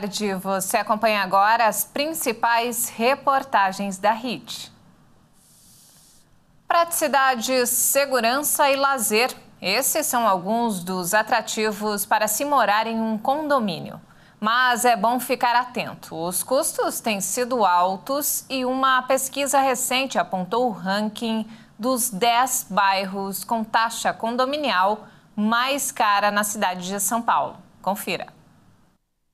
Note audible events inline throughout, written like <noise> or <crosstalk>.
tarde. Você acompanha agora as principais reportagens da RIT. Praticidade, segurança e lazer. Esses são alguns dos atrativos para se morar em um condomínio. Mas é bom ficar atento. Os custos têm sido altos e uma pesquisa recente apontou o ranking dos 10 bairros com taxa condominial mais cara na cidade de São Paulo. Confira.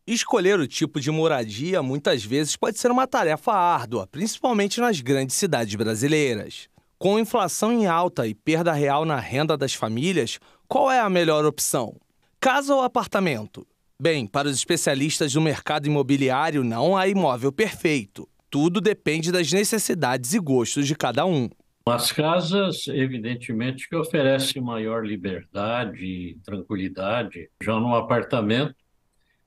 Escolher o tipo de moradia muitas vezes pode ser uma tarefa árdua, principalmente nas grandes cidades brasileiras. Com inflação em alta e perda real na renda das famílias, qual é a melhor opção? Casa ou apartamento? Bem, para os especialistas do mercado imobiliário, não há imóvel perfeito. Tudo depende das necessidades e gostos de cada um. As casas, evidentemente, que oferecem maior liberdade e tranquilidade. Já num apartamento,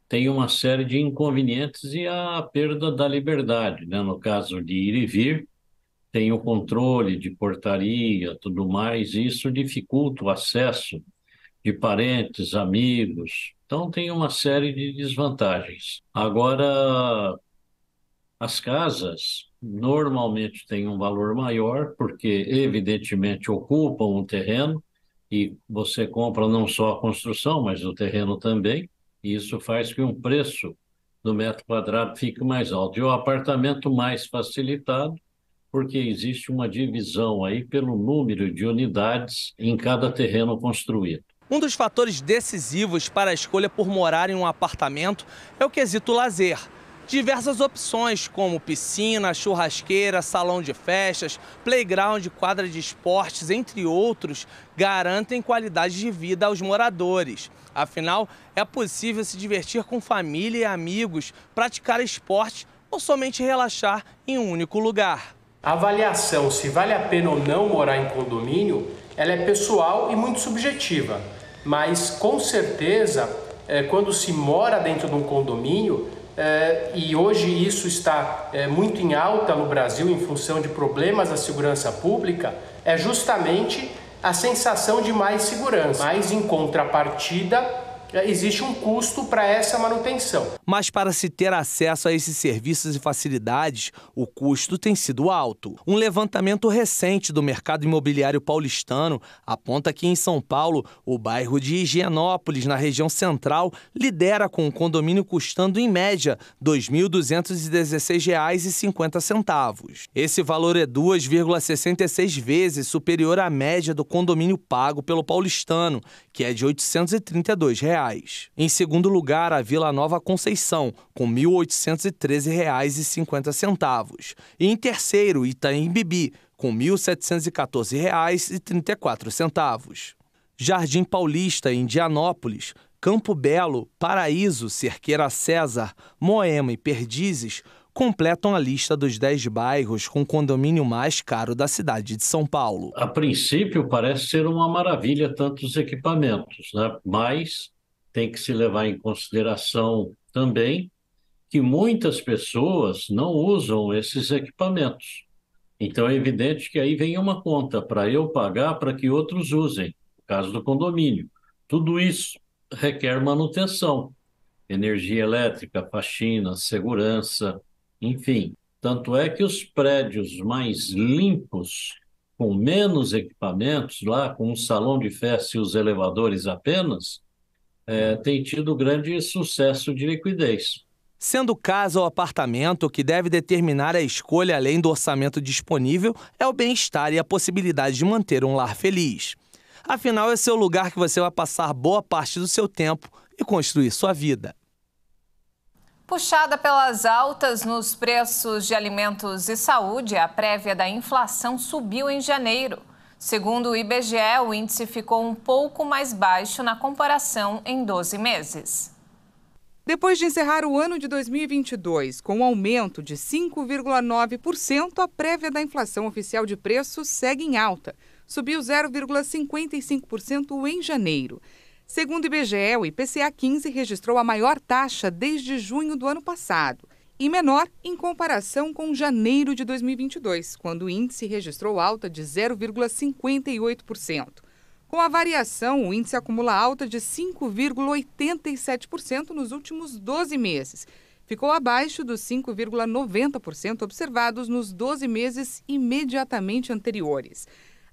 tem uma série de inconvenientes e a perda da liberdade, né? No caso de ir e vir, tem o controle de portaria, tudo mais, e isso dificulta o acesso de parentes, amigos. Então tem uma série de desvantagens. Agora as casas normalmente têm um valor maior porque evidentemente ocupam um terreno e você compra não só a construção, mas o terreno também. E isso faz com que um preço do metro quadrado fique mais alto. E o apartamento mais facilitado, porque existe uma divisão aí pelo número de unidades em cada terreno construído. Um dos fatores decisivos para a escolha por morar em um apartamento é o quesito lazer diversas opções como piscina, churrasqueira, salão de festas, playground, quadra de esportes, entre outros, garantem qualidade de vida aos moradores. Afinal, é possível se divertir com família e amigos, praticar esporte ou somente relaxar em um único lugar. A avaliação se vale a pena ou não morar em condomínio, ela é pessoal e muito subjetiva, mas com certeza, é, quando se mora dentro de um condomínio, é, e hoje isso está é, muito em alta no Brasil em função de problemas da segurança pública, é justamente a sensação de mais segurança, mas em contrapartida é, existe um custo para essa manutenção. Mas para se ter acesso a esses serviços e facilidades, o custo tem sido alto. Um levantamento recente do mercado imobiliário paulistano aponta que em São Paulo, o bairro de Higienópolis, na região central, lidera com um condomínio custando em média R$ 2.216,50. Esse valor é 2,66 vezes superior à média do condomínio pago pelo paulistano que é de R$ 832. Reais. Em segundo lugar, a Vila Nova Conceição, com R$ 1.813,50. E em terceiro, Itaim Bibi, com R$ 1.714,34. Jardim Paulista, em Indianópolis, Campo Belo, Paraíso, Cerqueira César, Moema e Perdizes completam a lista dos 10 bairros com condomínio mais caro da cidade de São Paulo. A princípio, parece ser uma maravilha tantos equipamentos, né? mas tem que se levar em consideração também que muitas pessoas não usam esses equipamentos. Então é evidente que aí vem uma conta para eu pagar para que outros usem, no caso do condomínio. Tudo isso requer manutenção, energia elétrica, faxina, segurança, enfim, tanto é que os prédios mais limpos, com menos equipamentos, lá com um salão de festa e os elevadores apenas, é, tem tido grande sucesso de liquidez. Sendo casa ou apartamento, o que deve determinar a escolha além do orçamento disponível é o bem-estar e a possibilidade de manter um lar feliz. Afinal, esse é o lugar que você vai passar boa parte do seu tempo e construir sua vida. Puxada pelas altas nos preços de alimentos e saúde, a prévia da inflação subiu em janeiro. Segundo o IBGE, o índice ficou um pouco mais baixo na comparação em 12 meses. Depois de encerrar o ano de 2022 com um aumento de 5,9%, a prévia da inflação oficial de preços segue em alta. Subiu 0,55% em janeiro. Segundo o IBGE, o IPCA 15 registrou a maior taxa desde junho do ano passado e menor em comparação com janeiro de 2022, quando o índice registrou alta de 0,58%. Com a variação, o índice acumula alta de 5,87% nos últimos 12 meses. Ficou abaixo dos 5,90% observados nos 12 meses imediatamente anteriores.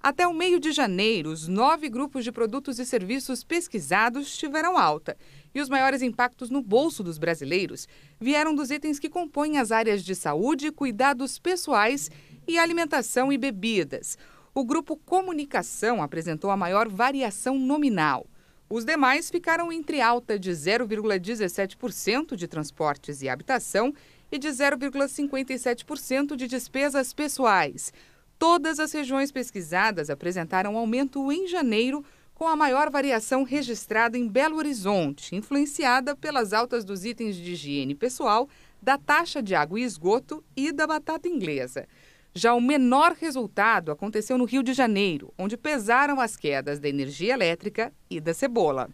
Até o meio de janeiro, os nove grupos de produtos e serviços pesquisados tiveram alta. E os maiores impactos no bolso dos brasileiros vieram dos itens que compõem as áreas de saúde, cuidados pessoais e alimentação e bebidas. O grupo Comunicação apresentou a maior variação nominal. Os demais ficaram entre alta de 0,17% de transportes e habitação e de 0,57% de despesas pessoais. Todas as regiões pesquisadas apresentaram aumento em janeiro, com a maior variação registrada em Belo Horizonte, influenciada pelas altas dos itens de higiene pessoal, da taxa de água e esgoto e da batata inglesa. Já o menor resultado aconteceu no Rio de Janeiro, onde pesaram as quedas da energia elétrica e da cebola.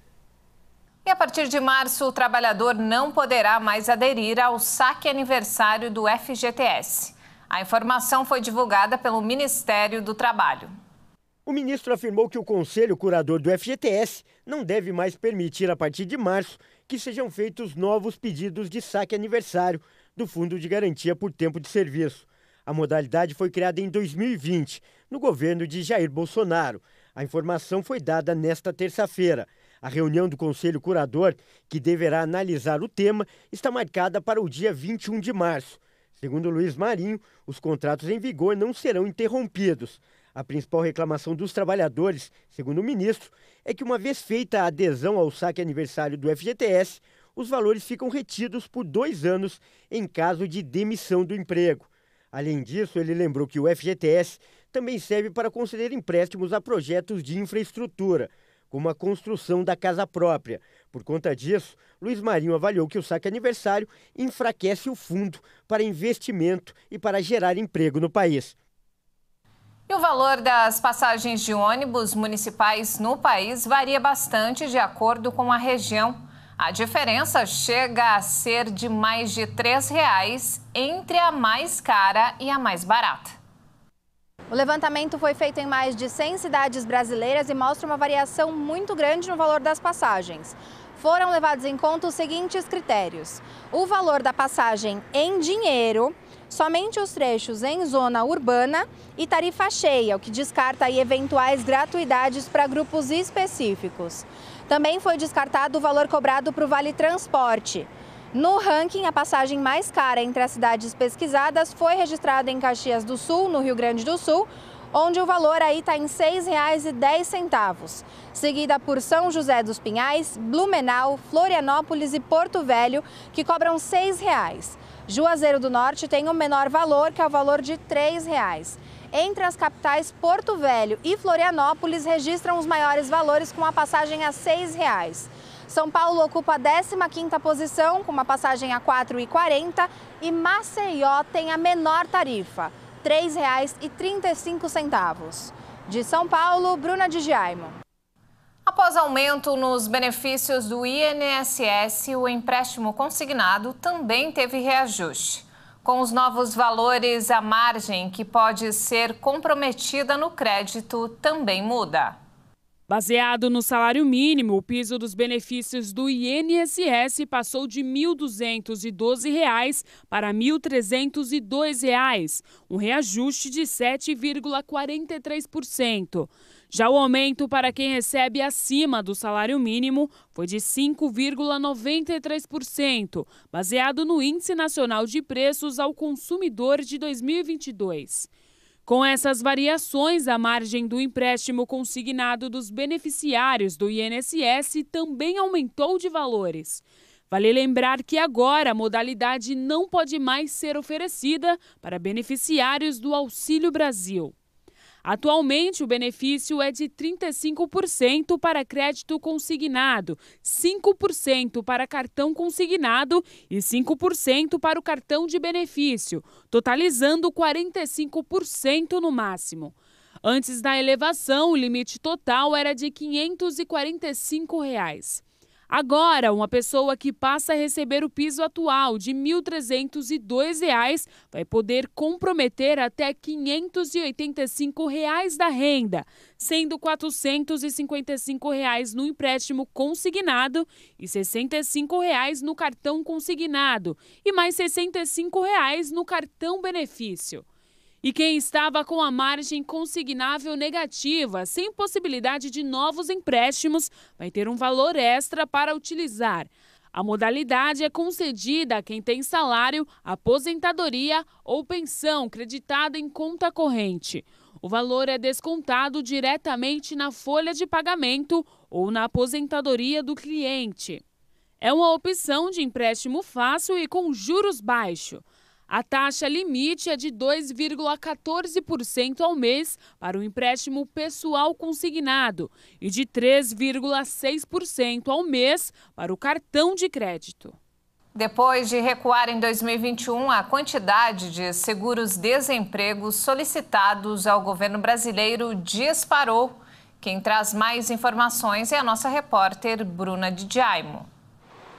E a partir de março, o trabalhador não poderá mais aderir ao saque aniversário do FGTS. A informação foi divulgada pelo Ministério do Trabalho. O ministro afirmou que o conselho curador do FGTS não deve mais permitir, a partir de março, que sejam feitos novos pedidos de saque aniversário do Fundo de Garantia por Tempo de Serviço. A modalidade foi criada em 2020, no governo de Jair Bolsonaro. A informação foi dada nesta terça-feira. A reunião do Conselho Curador, que deverá analisar o tema, está marcada para o dia 21 de março. Segundo Luiz Marinho, os contratos em vigor não serão interrompidos. A principal reclamação dos trabalhadores, segundo o ministro, é que, uma vez feita a adesão ao saque aniversário do FGTS, os valores ficam retidos por dois anos em caso de demissão do emprego. Além disso, ele lembrou que o FGTS também serve para conceder empréstimos a projetos de infraestrutura como a construção da casa própria. Por conta disso, Luiz Marinho avaliou que o saque aniversário enfraquece o fundo para investimento e para gerar emprego no país. E o valor das passagens de ônibus municipais no país varia bastante de acordo com a região. A diferença chega a ser de mais de R$ reais entre a mais cara e a mais barata. O levantamento foi feito em mais de 100 cidades brasileiras e mostra uma variação muito grande no valor das passagens. Foram levados em conta os seguintes critérios: o valor da passagem em dinheiro, somente os trechos em zona urbana e tarifa cheia, o que descarta eventuais gratuidades para grupos específicos. Também foi descartado o valor cobrado para o Vale Transporte. No ranking, a passagem mais cara entre as cidades pesquisadas foi registrada em Caxias do Sul, no Rio Grande do Sul, onde o valor aí está em R$ 6,10, seguida por São José dos Pinhais, Blumenau, Florianópolis e Porto Velho, que cobram R$ 6,00. Juazeiro do Norte tem o um menor valor, que é o valor de R$ 3,00. Entre as capitais, Porto Velho e Florianópolis registram os maiores valores, com a passagem a R$ 6,00. São Paulo ocupa a 15ª posição, com uma passagem a R$ 4,40 e Maceió tem a menor tarifa, R$ 3,35. De São Paulo, Bruna de Giaimo. Após aumento nos benefícios do INSS, o empréstimo consignado também teve reajuste. Com os novos valores, a margem que pode ser comprometida no crédito também muda. Baseado no salário mínimo, o piso dos benefícios do INSS passou de R$ 1.212 para R$ 1.302, um reajuste de 7,43%. Já o aumento para quem recebe acima do salário mínimo foi de 5,93%, baseado no Índice Nacional de Preços ao Consumidor de 2022. Com essas variações, a margem do empréstimo consignado dos beneficiários do INSS também aumentou de valores. Vale lembrar que agora a modalidade não pode mais ser oferecida para beneficiários do Auxílio Brasil. Atualmente, o benefício é de 35% para crédito consignado, 5% para cartão consignado e 5% para o cartão de benefício, totalizando 45% no máximo. Antes da elevação, o limite total era de R$ 545. Reais. Agora, uma pessoa que passa a receber o piso atual de R$ 1.302 vai poder comprometer até R$ 585 reais da renda, sendo R$ 455 reais no empréstimo consignado e R$ 65 reais no cartão consignado e mais R$ 65 reais no cartão benefício e quem estava com a margem consignável negativa, sem possibilidade de novos empréstimos, vai ter um valor extra para utilizar. A modalidade é concedida a quem tem salário, aposentadoria ou pensão creditada em conta corrente. O valor é descontado diretamente na folha de pagamento ou na aposentadoria do cliente. É uma opção de empréstimo fácil e com juros baixos. A taxa limite é de 2,14% ao mês para o empréstimo pessoal consignado e de 3,6% ao mês para o cartão de crédito. Depois de recuar em 2021 a quantidade de seguros-desemprego solicitados ao governo brasileiro disparou. Quem traz mais informações é a nossa repórter Bruna Didjaimo.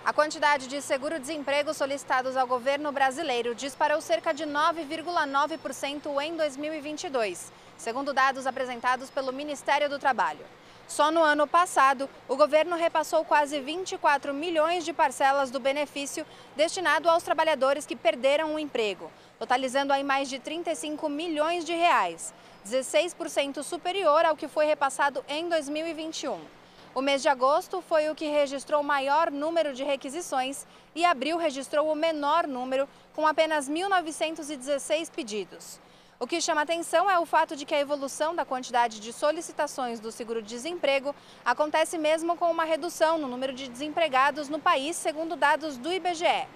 A quantidade de seguro-desemprego solicitados ao governo brasileiro disparou cerca de 9,9% em 2022, segundo dados apresentados pelo Ministério do Trabalho. Só no ano passado, o governo repassou quase 24 milhões de parcelas do benefício destinado aos trabalhadores que perderam o emprego, totalizando aí mais de 35 milhões de reais, 16% superior ao que foi repassado em 2021. O mês de agosto foi o que registrou o maior número de requisições e abril registrou o menor número, com apenas 1.916 pedidos. O que chama atenção é o fato de que a evolução da quantidade de solicitações do seguro-desemprego acontece mesmo com uma redução no número de desempregados no país, segundo dados do IBGE.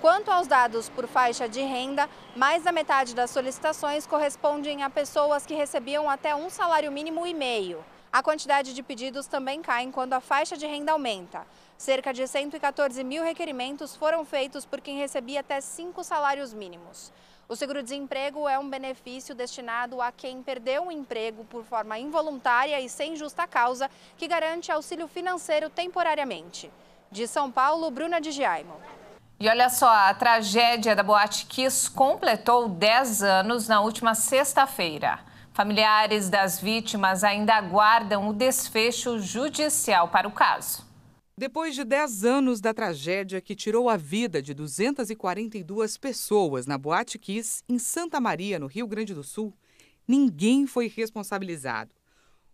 Quanto aos dados por faixa de renda, mais da metade das solicitações correspondem a pessoas que recebiam até um salário mínimo e meio. A quantidade de pedidos também cai quando a faixa de renda aumenta. Cerca de 114 mil requerimentos foram feitos por quem recebia até cinco salários mínimos. O seguro-desemprego é um benefício destinado a quem perdeu o emprego por forma involuntária e sem justa causa, que garante auxílio financeiro temporariamente. De São Paulo, Bruna de Giaimo. E olha só, a tragédia da Boate Kiss completou 10 anos na última sexta-feira. Familiares das vítimas ainda aguardam o desfecho judicial para o caso. Depois de 10 anos da tragédia que tirou a vida de 242 pessoas na Boate Kiss, em Santa Maria, no Rio Grande do Sul, ninguém foi responsabilizado.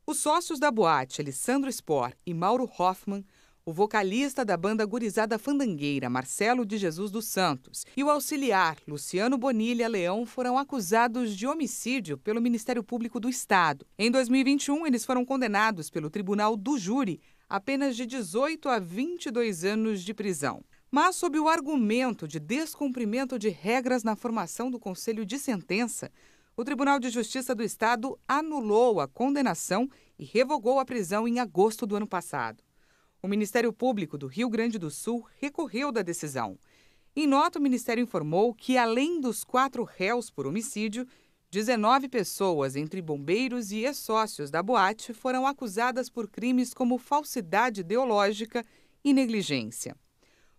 Os sócios da boate, Alessandro Spor e Mauro Hoffman, o vocalista da banda Gurizada Fandangueira, Marcelo de Jesus dos Santos, e o auxiliar Luciano Bonilha Leão foram acusados de homicídio pelo Ministério Público do Estado. Em 2021, eles foram condenados pelo Tribunal do Júri a penas de 18 a 22 anos de prisão. Mas, sob o argumento de descumprimento de regras na formação do Conselho de Sentença, o Tribunal de Justiça do Estado anulou a condenação e revogou a prisão em agosto do ano passado. O Ministério Público do Rio Grande do Sul recorreu da decisão. Em nota, o Ministério informou que, além dos quatro réus por homicídio, 19 pessoas, entre bombeiros e ex-sócios da boate, foram acusadas por crimes como falsidade ideológica e negligência.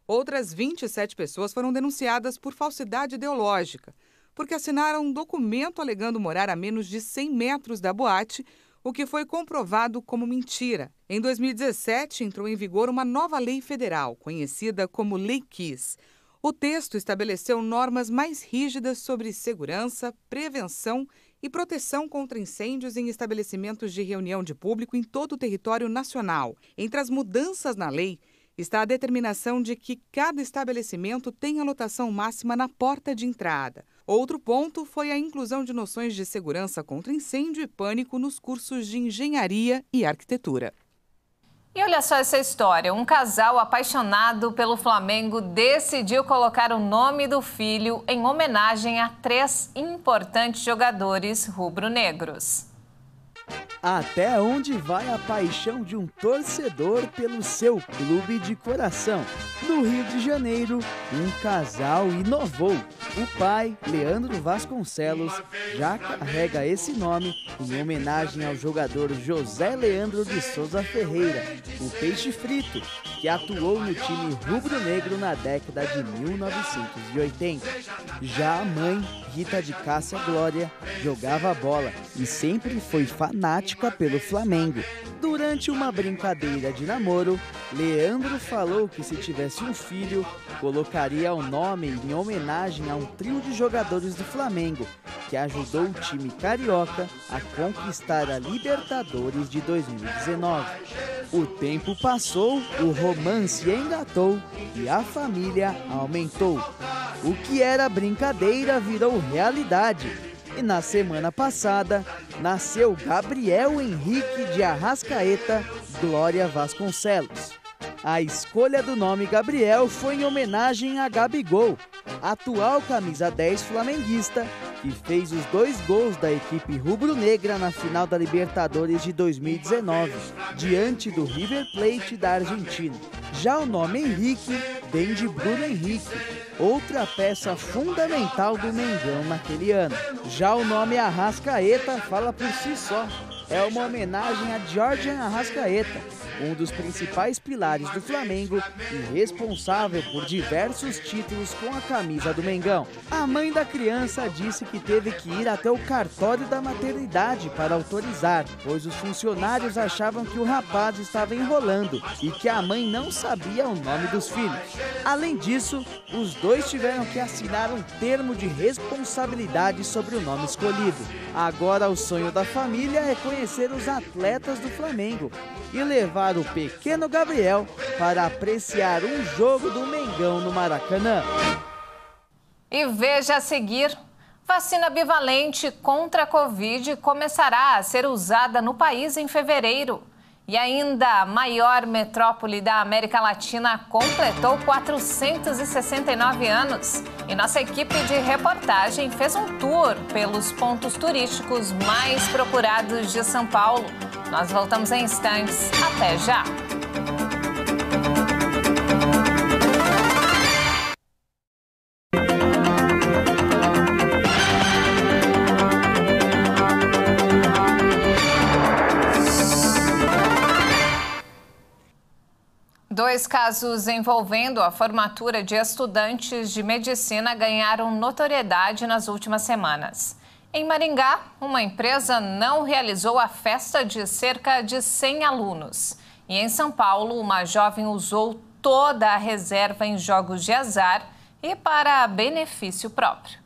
Outras 27 pessoas foram denunciadas por falsidade ideológica, porque assinaram um documento alegando morar a menos de 100 metros da boate, o que foi comprovado como mentira. Em 2017, entrou em vigor uma nova lei federal, conhecida como Lei Kiss. O texto estabeleceu normas mais rígidas sobre segurança, prevenção e proteção contra incêndios em estabelecimentos de reunião de público em todo o território nacional. Entre as mudanças na lei, está a determinação de que cada estabelecimento tenha lotação máxima na porta de entrada. Outro ponto foi a inclusão de noções de segurança contra incêndio e pânico nos cursos de engenharia e arquitetura. E olha só essa história: um casal apaixonado pelo Flamengo decidiu colocar o nome do filho em homenagem a três importantes jogadores rubro-negros. Até onde vai a paixão de um torcedor pelo seu clube de coração? No Rio de Janeiro, um casal inovou. O pai, Leandro Vasconcelos, já carrega esse nome em homenagem ao jogador José Leandro de Souza Ferreira, o Peixe Frito, que atuou no time rubro-negro na década de 1980. Já a mãe, Rita de Cássia Glória jogava bola e sempre foi fanática pelo Flamengo. Durante uma brincadeira de namoro, Leandro falou que se tivesse um filho, colocaria o nome em homenagem a um trio de jogadores do Flamengo, que ajudou o time carioca a conquistar a Libertadores de 2019. O tempo passou, o romance engatou e a família aumentou. O que era brincadeira virou realidade. E na semana passada, nasceu Gabriel Henrique de Arrascaeta Glória Vasconcelos. A escolha do nome Gabriel foi em homenagem a Gabigol, atual camisa 10 flamenguista e fez os dois gols da equipe rubro-negra na final da Libertadores de 2019, diante do River Plate da Argentina. Já o nome Henrique vem de Bruno Henrique, outra peça fundamental do Mengão naquele ano. Já o nome Arrascaeta fala por si só é uma homenagem a Georgian Arrascaeta, um dos principais pilares do Flamengo e responsável por diversos títulos com a camisa do Mengão. A mãe da criança disse que teve que ir até o cartório da maternidade para autorizar, pois os funcionários achavam que o rapaz estava enrolando e que a mãe não sabia o nome dos filhos. Além disso, os dois tiveram que assinar um termo de responsabilidade sobre o nome escolhido. Agora o sonho da família é conhecer conhecer os atletas do Flamengo e levar o pequeno Gabriel para apreciar um jogo do Mengão no Maracanã. E veja a seguir. Vacina bivalente contra a Covid começará a ser usada no país em fevereiro. E ainda a maior metrópole da América Latina completou 469 anos. E nossa equipe de reportagem fez um tour pelos pontos turísticos mais procurados de São Paulo. Nós voltamos em instantes. Até já! Dois casos envolvendo a formatura de estudantes de medicina ganharam notoriedade nas últimas semanas. Em Maringá, uma empresa não realizou a festa de cerca de 100 alunos. E em São Paulo, uma jovem usou toda a reserva em jogos de azar e para benefício próprio.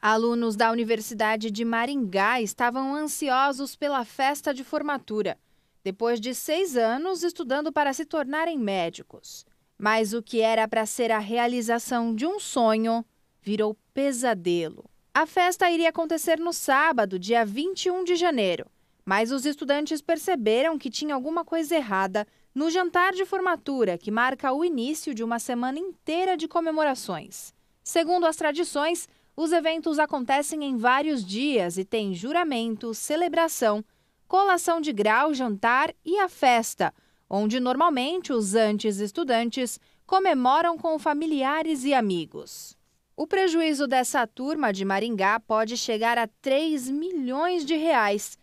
Alunos da Universidade de Maringá estavam ansiosos pela festa de formatura depois de seis anos estudando para se tornarem médicos. Mas o que era para ser a realização de um sonho virou pesadelo. A festa iria acontecer no sábado, dia 21 de janeiro, mas os estudantes perceberam que tinha alguma coisa errada no jantar de formatura que marca o início de uma semana inteira de comemorações. Segundo as tradições, os eventos acontecem em vários dias e têm juramento, celebração colação de grau, jantar e a festa, onde normalmente os antes estudantes comemoram com familiares e amigos. O prejuízo dessa turma de Maringá pode chegar a 3 milhões de reais.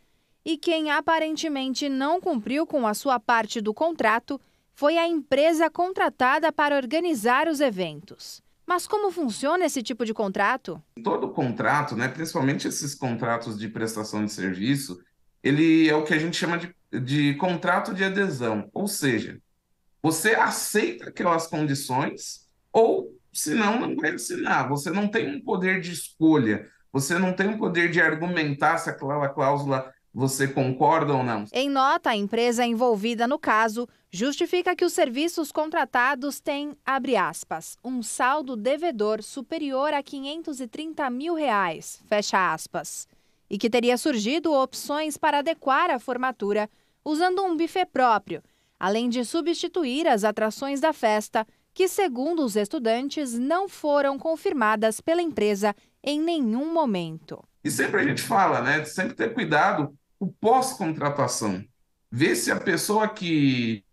E quem aparentemente não cumpriu com a sua parte do contrato foi a empresa contratada para organizar os eventos. Mas como funciona esse tipo de contrato? Todo contrato, né, principalmente esses contratos de prestação de serviço, ele é o que a gente chama de, de contrato de adesão, ou seja, você aceita aquelas condições ou, se não, não vai assinar. Você não tem um poder de escolha, você não tem um poder de argumentar se aquela cláusula você concorda ou não? Em nota, a empresa envolvida no caso justifica que os serviços contratados têm, abre aspas, um saldo devedor superior a 530 mil reais, fecha aspas e que teria surgido opções para adequar a formatura usando um buffet próprio, além de substituir as atrações da festa, que, segundo os estudantes, não foram confirmadas pela empresa em nenhum momento. E sempre a gente fala, né? Sempre ter cuidado o pós-contratação. Ver se a pessoa que,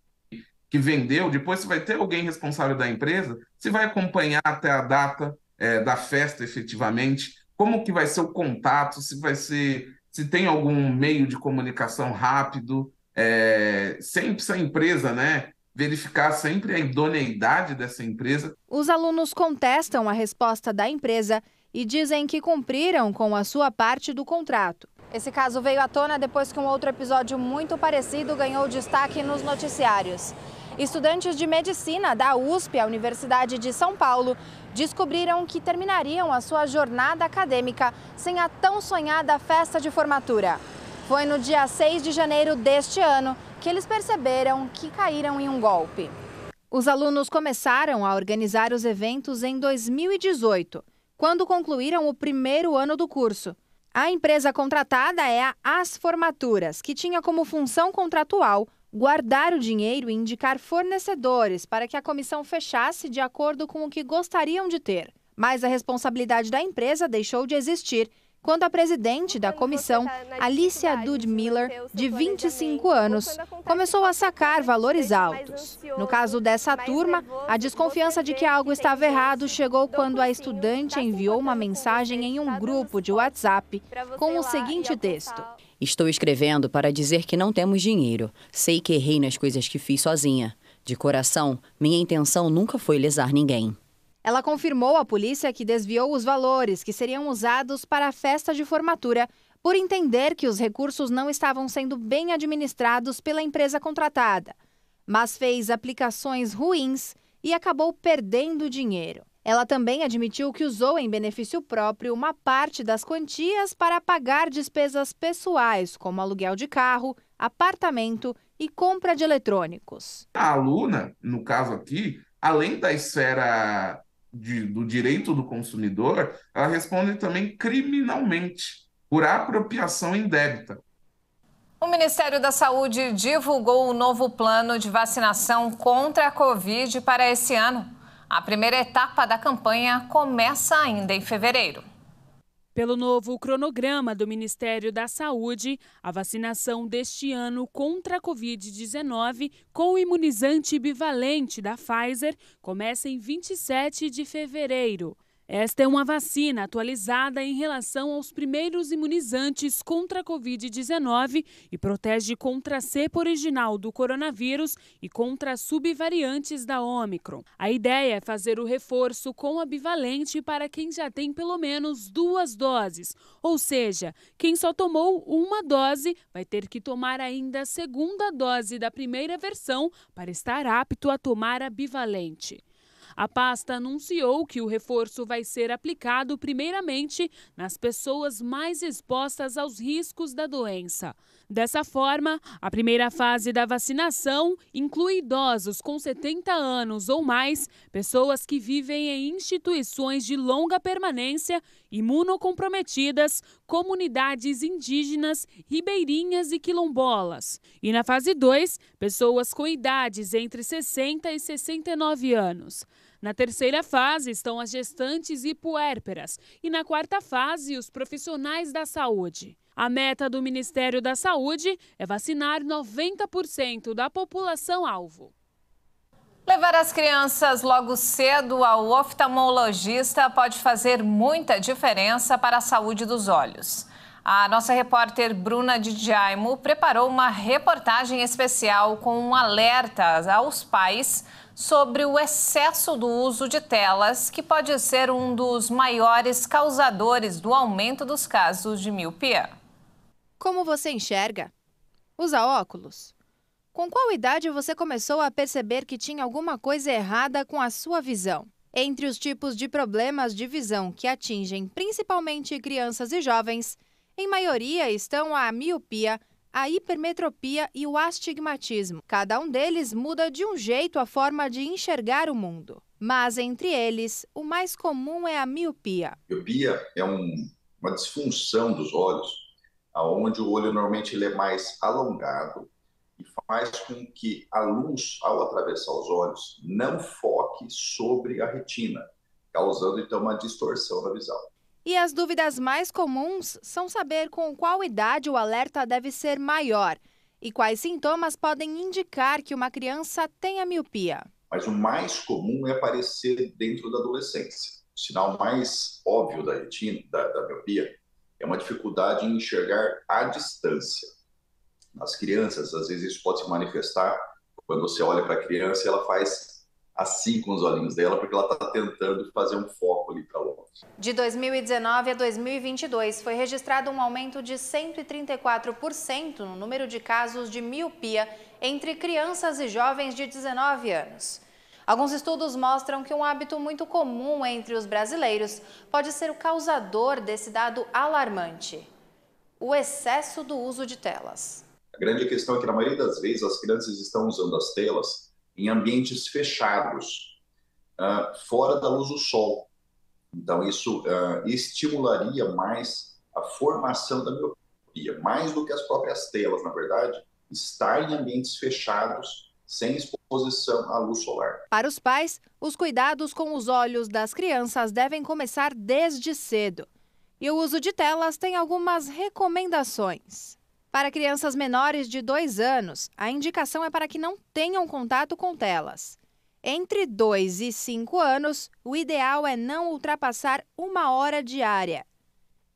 que vendeu, depois se vai ter alguém responsável da empresa, se vai acompanhar até a data é, da festa efetivamente, como que vai ser o contato, se vai ser, se tem algum meio de comunicação rápido, é, sempre essa empresa, né? verificar sempre a idoneidade dessa empresa. Os alunos contestam a resposta da empresa e dizem que cumpriram com a sua parte do contrato. Esse caso veio à tona depois que um outro episódio muito parecido ganhou destaque nos noticiários. Estudantes de medicina da USP, a Universidade de São Paulo, descobriram que terminariam a sua jornada acadêmica sem a tão sonhada festa de formatura. Foi no dia 6 de janeiro deste ano que eles perceberam que caíram em um golpe. Os alunos começaram a organizar os eventos em 2018, quando concluíram o primeiro ano do curso. A empresa contratada é a As Formaturas, que tinha como função contratual guardar o dinheiro e indicar fornecedores para que a comissão fechasse de acordo com o que gostariam de ter. Mas a responsabilidade da empresa deixou de existir quando a presidente da comissão, tá Alicia Dudmiller, de 25 anos, começou a sacar valores altos. No caso dessa turma, a desconfiança de que algo estava errado chegou quando a estudante enviou uma mensagem em um tá grupo de WhatsApp com o seguinte texto: Estou escrevendo para dizer que não temos dinheiro. Sei que errei nas coisas que fiz sozinha. De coração, minha intenção nunca foi lesar ninguém. Ela confirmou à polícia que desviou os valores que seriam usados para a festa de formatura por entender que os recursos não estavam sendo bem administrados pela empresa contratada, mas fez aplicações ruins e acabou perdendo dinheiro. Ela também admitiu que usou em benefício próprio uma parte das quantias para pagar despesas pessoais, como aluguel de carro, apartamento e compra de eletrônicos. A aluna, no caso aqui, além da esfera de, do direito do consumidor, ela responde também criminalmente por apropriação indébita. O Ministério da Saúde divulgou o novo plano de vacinação contra a Covid para esse ano. A primeira etapa da campanha começa ainda em fevereiro. Pelo novo cronograma do Ministério da Saúde, a vacinação deste ano contra a Covid-19 com o imunizante bivalente da Pfizer começa em 27 de fevereiro. Esta é uma vacina atualizada em relação aos primeiros imunizantes contra a Covid-19 e protege contra a cepa original do coronavírus e contra subvariantes da Ômicron. A ideia é fazer o reforço com a bivalente para quem já tem pelo menos duas doses, ou seja, quem só tomou uma dose vai ter que tomar ainda a segunda dose da primeira versão para estar apto a tomar a bivalente. A pasta anunciou que o reforço vai ser aplicado primeiramente nas pessoas mais expostas aos riscos da doença. Dessa forma, a primeira fase da vacinação inclui idosos com 70 anos ou mais, pessoas que vivem em instituições de longa permanência, imunocomprometidas, comunidades indígenas, ribeirinhas e quilombolas. E na fase 2, pessoas com idades entre 60 e 69 anos. Na terceira fase estão as gestantes e puérperas e na quarta fase os profissionais da saúde. A meta do Ministério da Saúde é vacinar 90% da população alvo. Levar as crianças logo cedo ao oftalmologista pode fazer muita diferença para a saúde dos olhos. A nossa repórter Bruna Didiaimo preparou uma reportagem especial com um alerta aos pais sobre o excesso do uso de telas, que pode ser um dos maiores causadores do aumento dos casos de miopia. Como você enxerga? Usa óculos. Com qual idade você começou a perceber que tinha alguma coisa errada com a sua visão? Entre os tipos de problemas de visão que atingem principalmente crianças e jovens, em maioria estão a miopia, a hipermetropia e o astigmatismo. Cada um deles muda de um jeito a forma de enxergar o mundo. Mas entre eles, o mais comum é a miopia. Miopia é um, uma disfunção dos olhos, aonde o olho normalmente ele é mais alongado e faz com que a luz, ao atravessar os olhos, não foque sobre a retina, causando então uma distorção na visão. E as dúvidas mais comuns são saber com qual idade o alerta deve ser maior e quais sintomas podem indicar que uma criança tenha miopia. Mas o mais comum é aparecer dentro da adolescência. O sinal mais óbvio da retina, da, da miopia, é uma dificuldade em enxergar à distância. Nas crianças, às vezes isso pode se manifestar quando você olha para a criança, e ela faz assim com os olhinhos dela, porque ela está tentando fazer um foco ali para longe. De 2019 a 2022, foi registrado um aumento de 134% no número de casos de miopia entre crianças e jovens de 19 anos. Alguns estudos mostram que um hábito muito comum entre os brasileiros pode ser o causador desse dado alarmante: o excesso do uso de telas. A grande questão é que, na maioria das vezes, as crianças estão usando as telas em ambientes fechados, ah, fora da luz do sol. Então, isso uh, estimularia mais a formação da miopia, mais do que as próprias telas, na verdade, estar em ambientes fechados, sem exposição à luz solar. Para os pais, os cuidados com os olhos das crianças devem começar desde cedo. E o uso de telas tem algumas recomendações. Para crianças menores de 2 anos, a indicação é para que não tenham contato com telas. Entre 2 e 5 anos, o ideal é não ultrapassar uma hora diária.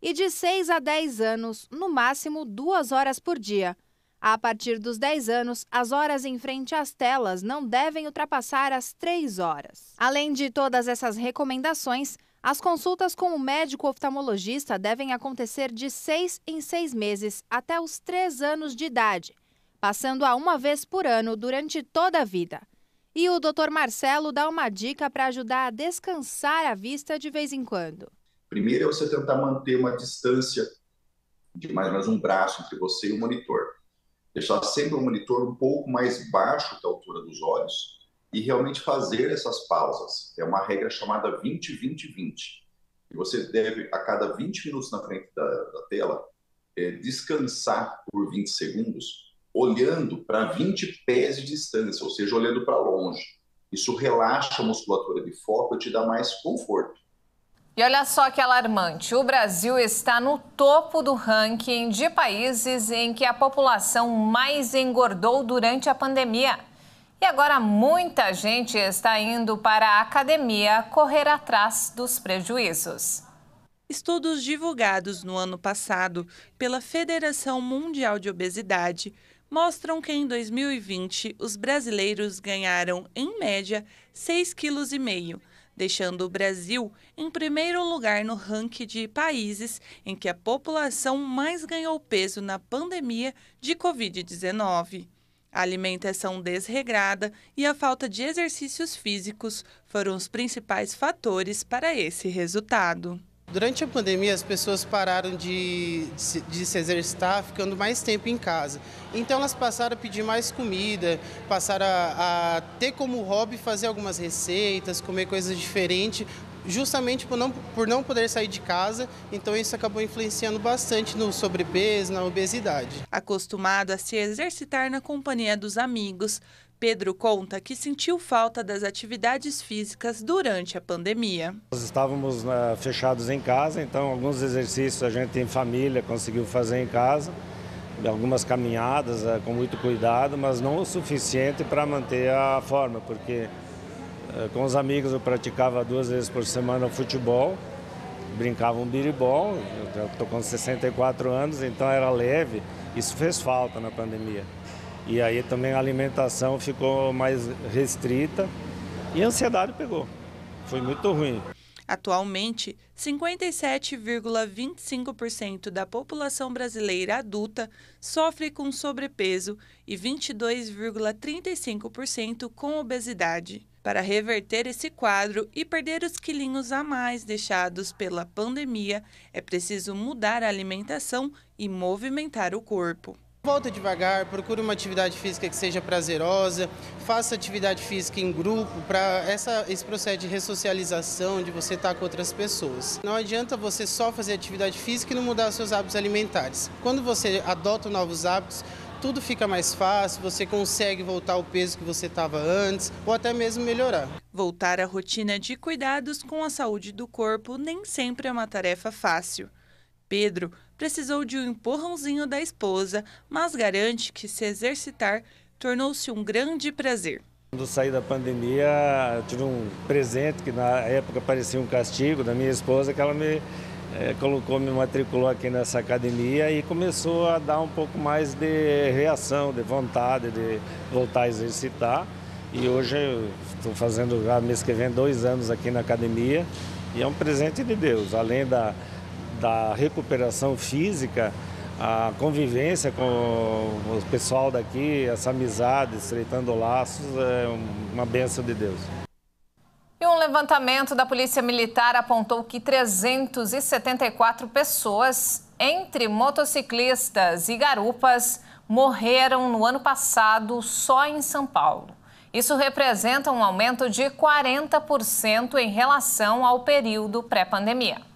E de 6 a 10 anos, no máximo duas horas por dia. A partir dos 10 anos, as horas em frente às telas não devem ultrapassar as 3 horas. Além de todas essas recomendações, as consultas com o médico oftalmologista devem acontecer de 6 em 6 meses até os 3 anos de idade, passando a uma vez por ano durante toda a vida. E o Dr. Marcelo dá uma dica para ajudar a descansar a vista de vez em quando. Primeiro é você tentar manter uma distância de mais ou menos um braço entre você e o monitor. Deixar sempre o monitor um pouco mais baixo da altura dos olhos e realmente fazer essas pausas. É uma regra chamada 20-20-20. E você deve, a cada 20 minutos na frente da, da tela, é, descansar por 20 segundos olhando para 20 pés de distância, ou seja, olhando para longe. Isso relaxa a musculatura de foco e te dá mais conforto. E olha só que alarmante: o Brasil está no topo do ranking de países em que a população mais engordou durante a pandemia. E agora muita gente está indo para a academia correr atrás dos prejuízos. Estudos divulgados no ano passado pela Federação Mundial de Obesidade mostram que em 2020 os brasileiros ganharam, em média, 6,5 kg, deixando o Brasil em primeiro lugar no ranking de países em que a população mais ganhou peso na pandemia de Covid-19. A alimentação desregrada e a falta de exercícios físicos foram os principais fatores para esse resultado. Durante a pandemia, as pessoas pararam de, de se exercitar, ficando mais tempo em casa. Então, elas passaram a pedir mais comida, passaram a, a ter como hobby fazer algumas receitas, comer coisas diferentes, justamente por não, por não poder sair de casa, então isso acabou influenciando bastante no sobrepeso, na obesidade. Acostumado a se exercitar na companhia dos amigos, Pedro conta que sentiu falta das atividades físicas durante a pandemia. Nós estávamos né, fechados em casa, então alguns exercícios a gente em família conseguiu fazer em casa, algumas caminhadas eh, com muito cuidado, mas não o suficiente para manter a forma, porque eh, com os amigos eu praticava duas vezes por semana futebol, brincava um biribol, eu estou com 64 anos, então era leve, isso fez falta na pandemia. E aí também a alimentação ficou mais restrita e a ansiedade pegou. Foi muito ruim. Atualmente, 57,25% da população brasileira adulta sofre com sobrepeso e 22,35% com obesidade. Para reverter esse quadro e perder os quilinhos a mais deixados pela pandemia, é preciso mudar a alimentação e movimentar o corpo. Volta devagar, procure uma atividade física que seja prazerosa, faça atividade física em grupo para esse processo de ressocialização, de você estar tá com outras pessoas. Não adianta você só fazer atividade física e não mudar seus hábitos alimentares. Quando você adota novos hábitos, tudo fica mais fácil, você consegue voltar ao peso que você estava antes ou até mesmo melhorar. Voltar à rotina de cuidados com a saúde do corpo nem sempre é uma tarefa fácil. Pedro precisou de um empurrãozinho da esposa, mas garante que se exercitar tornou-se um grande prazer. Quando saí da pandemia, tive um presente que na época parecia um castigo da minha esposa, que ela me é, colocou, me matriculou aqui nessa academia e começou a dar um pouco mais de reação, de vontade de voltar a exercitar. E hoje estou fazendo já mês que vem dois anos aqui na academia e é um presente de Deus, além da da recuperação física, a convivência com o pessoal daqui, essa amizade, estreitando laços, é uma benção de Deus. E um levantamento da Polícia Militar apontou que 374 pessoas, entre motociclistas e garupas, morreram no ano passado só em São Paulo. Isso representa um aumento de 40% em relação ao período pré-pandemia.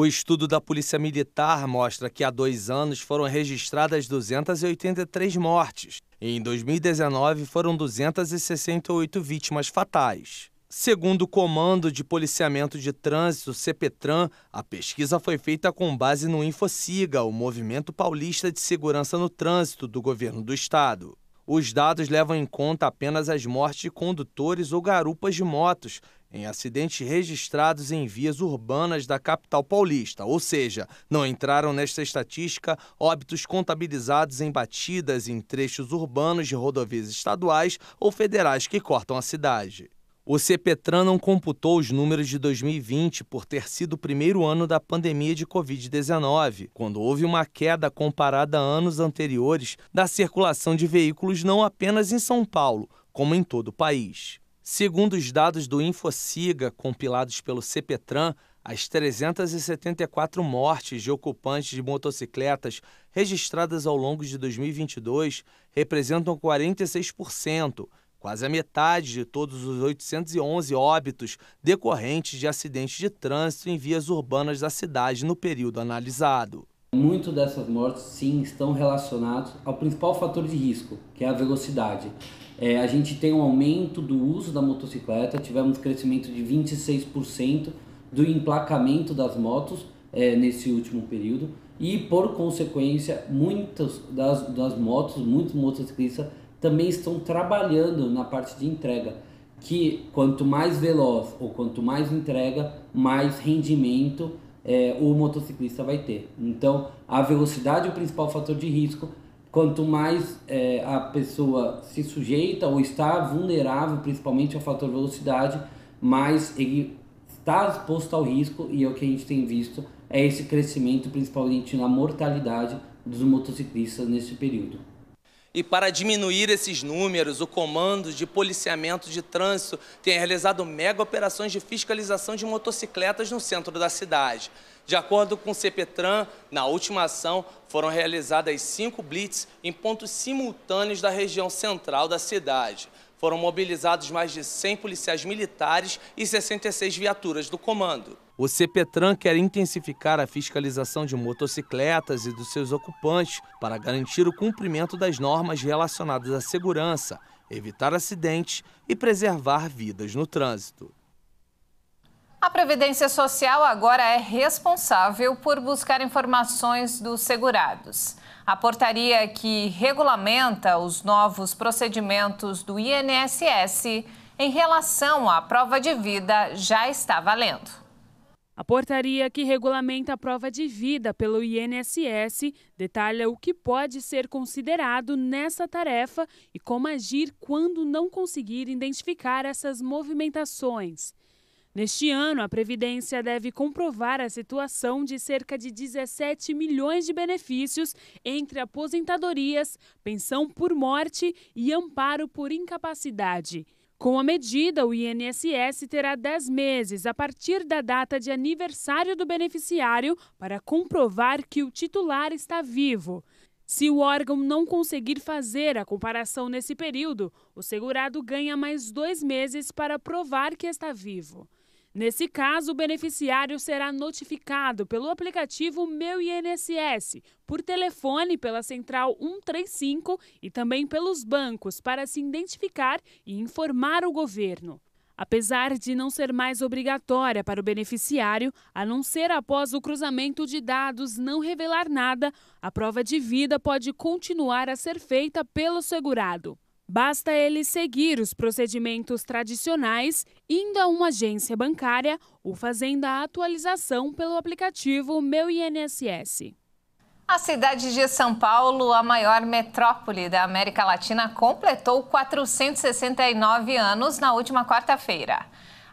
O estudo da Polícia Militar mostra que há dois anos foram registradas 283 mortes e em 2019 foram 268 vítimas fatais. Segundo o Comando de Policiamento de Trânsito, CPTRAN, a pesquisa foi feita com base no InfoSiga, o Movimento Paulista de Segurança no Trânsito do governo do estado. Os dados levam em conta apenas as mortes de condutores ou garupas de motos, em acidentes registrados em vias urbanas da capital paulista, ou seja, não entraram nesta estatística óbitos contabilizados em batidas em trechos urbanos de rodovias estaduais ou federais que cortam a cidade. O CPTRAN não computou os números de 2020 por ter sido o primeiro ano da pandemia de Covid-19, quando houve uma queda comparada a anos anteriores da circulação de veículos não apenas em São Paulo, como em todo o país. Segundo os dados do InfoSiga, compilados pelo CPTran, as 374 mortes de ocupantes de motocicletas registradas ao longo de 2022 representam 46%, quase a metade de todos os 811 óbitos decorrentes de acidentes de trânsito em vias urbanas da cidade no período analisado. Muito dessas mortes, sim, estão relacionadas ao principal fator de risco, que é a velocidade. É, a gente tem um aumento do uso da motocicleta, tivemos crescimento de 26% do emplacamento das motos é, nesse último período e, por consequência, muitas das, das motos, muitos motociclistas também estão trabalhando na parte de entrega, que quanto mais veloz ou quanto mais entrega, mais rendimento é, o motociclista vai ter. Então, a velocidade é o principal fator de risco, Quanto mais é, a pessoa se sujeita ou está vulnerável, principalmente ao fator velocidade, mais ele está exposto ao risco e é o que a gente tem visto é esse crescimento, principalmente na mortalidade dos motociclistas nesse período. E para diminuir esses números, o Comando de Policiamento de Trânsito tem realizado mega operações de fiscalização de motocicletas no centro da cidade. De acordo com o CPTRAN, na última ação foram realizadas cinco blitz em pontos simultâneos da região central da cidade. Foram mobilizados mais de 100 policiais militares e 66 viaturas do comando. O CPTRAN quer intensificar a fiscalização de motocicletas e dos seus ocupantes para garantir o cumprimento das normas relacionadas à segurança, evitar acidentes e preservar vidas no trânsito. A Previdência Social agora é responsável por buscar informações dos segurados. A portaria que regulamenta os novos procedimentos do INSS em relação à prova de vida já está valendo. A portaria que regulamenta a prova de vida pelo INSS detalha o que pode ser considerado nessa tarefa e como agir quando não conseguir identificar essas movimentações. Neste ano, a Previdência deve comprovar a situação de cerca de 17 milhões de benefícios entre aposentadorias, pensão por morte e amparo por incapacidade. Com a medida, o INSS terá 10 meses a partir da data de aniversário do beneficiário para comprovar que o titular está vivo. Se o órgão não conseguir fazer a comparação nesse período, o segurado ganha mais dois meses para provar que está vivo. Nesse caso, o beneficiário será notificado pelo aplicativo Meu INSS, por telefone pela central 135 e também pelos bancos para se identificar e informar o governo. Apesar de não ser mais obrigatória para o beneficiário, a não ser após o cruzamento de dados não revelar nada, a prova de vida pode continuar a ser feita pelo segurado. Basta ele seguir os procedimentos tradicionais, indo a uma agência bancária ou fazendo a atualização pelo aplicativo Meu INSS. A cidade de São Paulo, a maior metrópole da América Latina, completou 469 anos na última quarta-feira.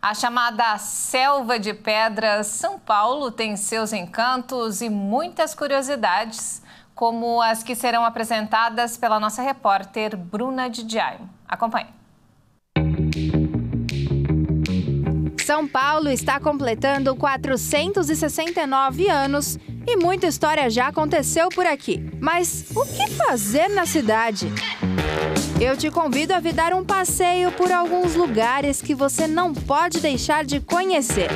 A chamada Selva de Pedras, São Paulo tem seus encantos e muitas curiosidades como as que serão apresentadas pela nossa repórter Bruna Didiaimo. Acompanhe. São Paulo está completando 469 anos e muita história já aconteceu por aqui. Mas o que fazer na cidade? Eu te convido a vir dar um passeio por alguns lugares que você não pode deixar de conhecer.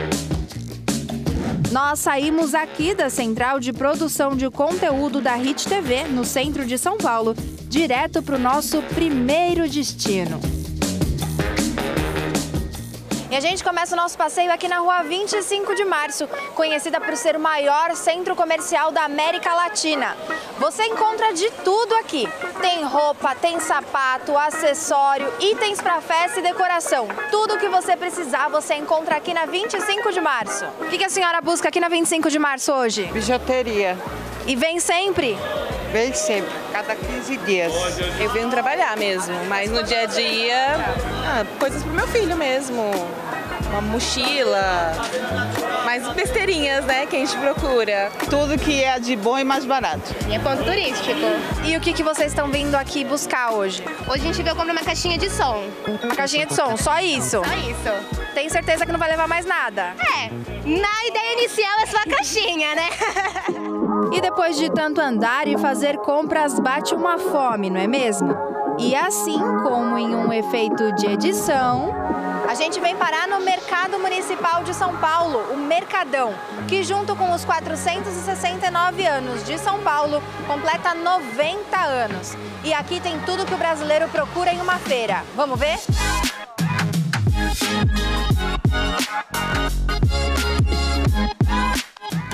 Nós saímos aqui da central de produção de conteúdo da Hit TV, no centro de São Paulo, direto para o nosso primeiro destino. E a gente começa o nosso passeio aqui na rua 25 de março, conhecida por ser o maior centro comercial da América Latina. Você encontra de tudo aqui. Tem roupa, tem sapato, acessório, itens para festa e decoração. Tudo o que você precisar você encontra aqui na 25 de março. O que a senhora busca aqui na 25 de março hoje? Bijuteria. E vem sempre? Vem sempre para 15 dias. Eu venho trabalhar mesmo, mas no dia a dia, ah, coisas pro meu filho mesmo. Uma mochila, mais besteirinhas, né, que a gente procura. Tudo que é de bom e mais barato. E é ponto turístico. E o que, que vocês estão vindo aqui buscar hoje? Hoje a gente veio comprar uma caixinha de som. Uma caixinha de som, só isso? Só isso. Tem certeza que não vai levar mais nada? É, na ideia inicial é só a caixinha, né? <laughs> E depois de tanto andar e fazer compras, bate uma fome, não é mesmo? E assim como em um efeito de edição, a gente vem parar no Mercado Municipal de São Paulo, o Mercadão, que junto com os 469 anos de São Paulo, completa 90 anos. E aqui tem tudo que o brasileiro procura em uma feira. Vamos ver? Música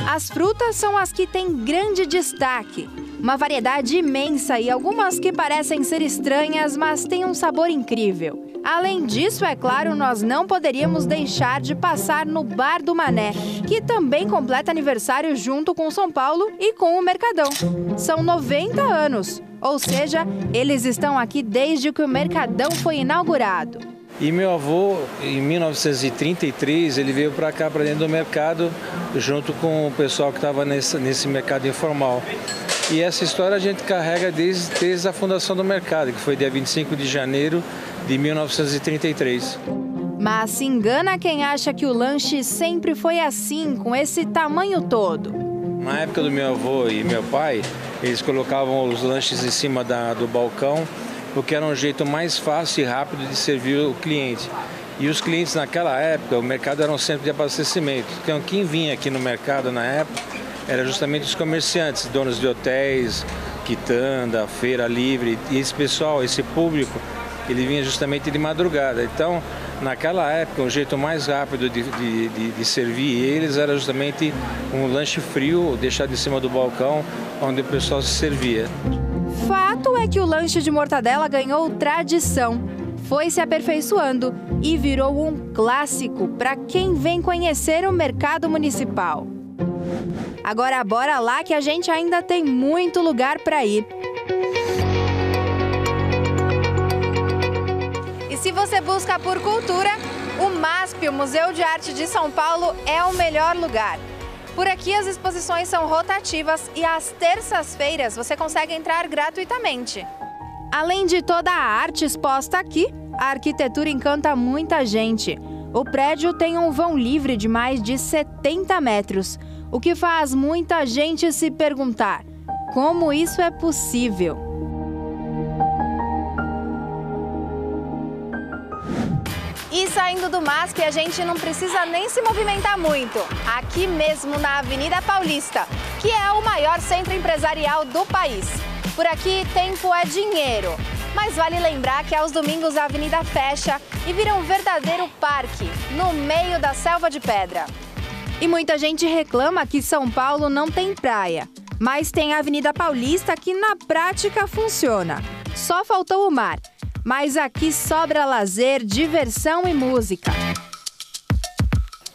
as frutas são as que têm grande destaque. Uma variedade imensa e algumas que parecem ser estranhas, mas têm um sabor incrível. Além disso, é claro, nós não poderíamos deixar de passar no Bar do Mané, que também completa aniversário junto com São Paulo e com o Mercadão. São 90 anos, ou seja, eles estão aqui desde que o Mercadão foi inaugurado. E meu avô, em 1933, ele veio para cá, para dentro do mercado, junto com o pessoal que estava nesse, nesse mercado informal. E essa história a gente carrega desde, desde a fundação do mercado, que foi dia 25 de janeiro de 1933. Mas se engana quem acha que o lanche sempre foi assim, com esse tamanho todo. Na época do meu avô e meu pai, eles colocavam os lanches em cima da, do balcão porque era um jeito mais fácil e rápido de servir o cliente. E os clientes naquela época, o mercado era um centro de abastecimento. Então quem vinha aqui no mercado na época era justamente os comerciantes, donos de hotéis, quitanda, feira livre. E esse pessoal, esse público, ele vinha justamente de madrugada. Então, naquela época, o jeito mais rápido de, de, de, de servir eles era justamente um lanche frio, deixado em cima do balcão, onde o pessoal se servia. Fato é que o lanche de mortadela ganhou tradição, foi se aperfeiçoando e virou um clássico para quem vem conhecer o mercado municipal. Agora bora lá que a gente ainda tem muito lugar para ir. E se você busca por cultura, o MASP, o Museu de Arte de São Paulo, é o melhor lugar. Por aqui as exposições são rotativas e às terças-feiras você consegue entrar gratuitamente. Além de toda a arte exposta aqui, a arquitetura encanta muita gente. O prédio tem um vão livre de mais de 70 metros, o que faz muita gente se perguntar: como isso é possível? E saindo do MASC, a gente não precisa nem se movimentar muito. Aqui mesmo na Avenida Paulista, que é o maior centro empresarial do país. Por aqui, tempo é dinheiro. Mas vale lembrar que aos domingos a avenida fecha e vira um verdadeiro parque, no meio da selva de pedra. E muita gente reclama que São Paulo não tem praia. Mas tem a Avenida Paulista que na prática funciona. Só faltou o mar mas aqui sobra lazer, diversão e música.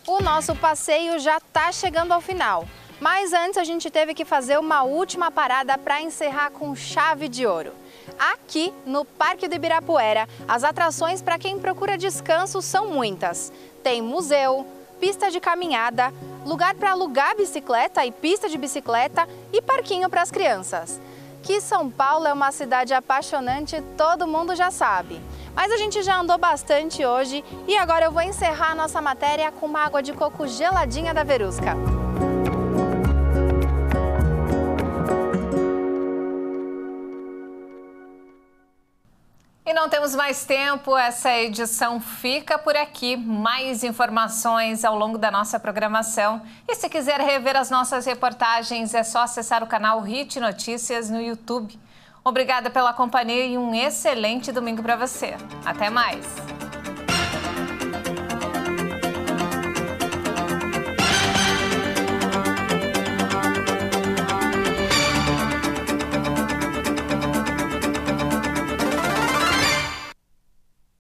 O nosso passeio já está chegando ao final. Mas antes a gente teve que fazer uma última parada para encerrar com chave de ouro. Aqui no Parque do Ibirapuera, as atrações para quem procura descanso são muitas. Tem museu, pista de caminhada, lugar para alugar bicicleta e pista de bicicleta e parquinho para as crianças. Que São Paulo é uma cidade apaixonante, todo mundo já sabe. Mas a gente já andou bastante hoje e agora eu vou encerrar a nossa matéria com uma água de coco geladinha da Verusca. E não temos mais tempo, essa edição fica por aqui. Mais informações ao longo da nossa programação. E se quiser rever as nossas reportagens, é só acessar o canal Hit Notícias no YouTube. Obrigada pela companhia e um excelente domingo para você. Até mais!